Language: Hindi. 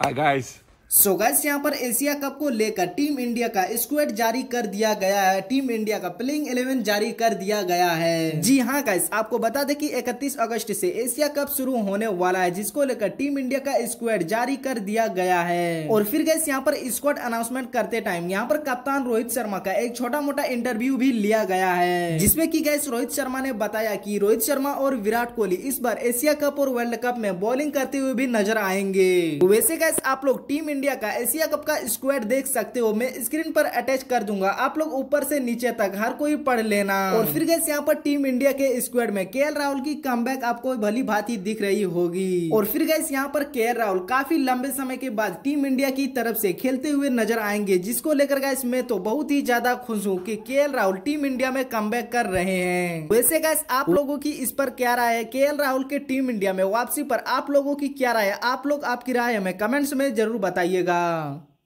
Hi, guys. सो गैस यहाँ पर एशिया कप को लेकर टीम इंडिया का स्क्वाड जारी कर दिया गया है टीम इंडिया का प्लेइंग इलेवन जारी कर दिया गया है जी हाँ गैस आपको बता दें कि 31 अगस्त से एशिया कप शुरू होने वाला है जिसको लेकर टीम इंडिया का स्क्वाड जारी कर दिया गया है और फिर गैस यहाँ पर स्क्वाड अनाउंसमेंट करते टाइम यहाँ पर कप्तान रोहित शर्मा का एक छोटा मोटा इंटरव्यू भी लिया गया है जिसमे की गैस रोहित शर्मा ने बताया की रोहित शर्मा और विराट कोहली इस बार एशिया कप और वर्ल्ड कप में बॉलिंग करते हुए भी नजर आएंगे तो वैसे गैस आप लोग टीम इंडिया का एशिया कप का स्क्वाड देख सकते हो मैं स्क्रीन पर अटैच कर दूंगा आप लोग ऊपर से नीचे तक हर कोई पढ़ लेना और फिर गए यहाँ पर टीम इंडिया के स्क्वाड में के राहुल की कम आपको भली भांति दिख रही होगी और फिर गैस यहाँ पर के राहुल काफी लंबे समय के बाद टीम इंडिया की तरफ से खेलते हुए नजर आएंगे जिसको लेकर गैस मैं तो बहुत ही ज्यादा खुश हूँ की के राहुल टीम इंडिया में कम कर रहे हैं वैसे गैस आप लोगों की इस पर क्या राय है के राहुल के टीम इंडिया में वापसी पर आप लोगों की क्या राय है आप लोग आपकी राय हमें कमेंट्स में जरूर बताइए बताइएगा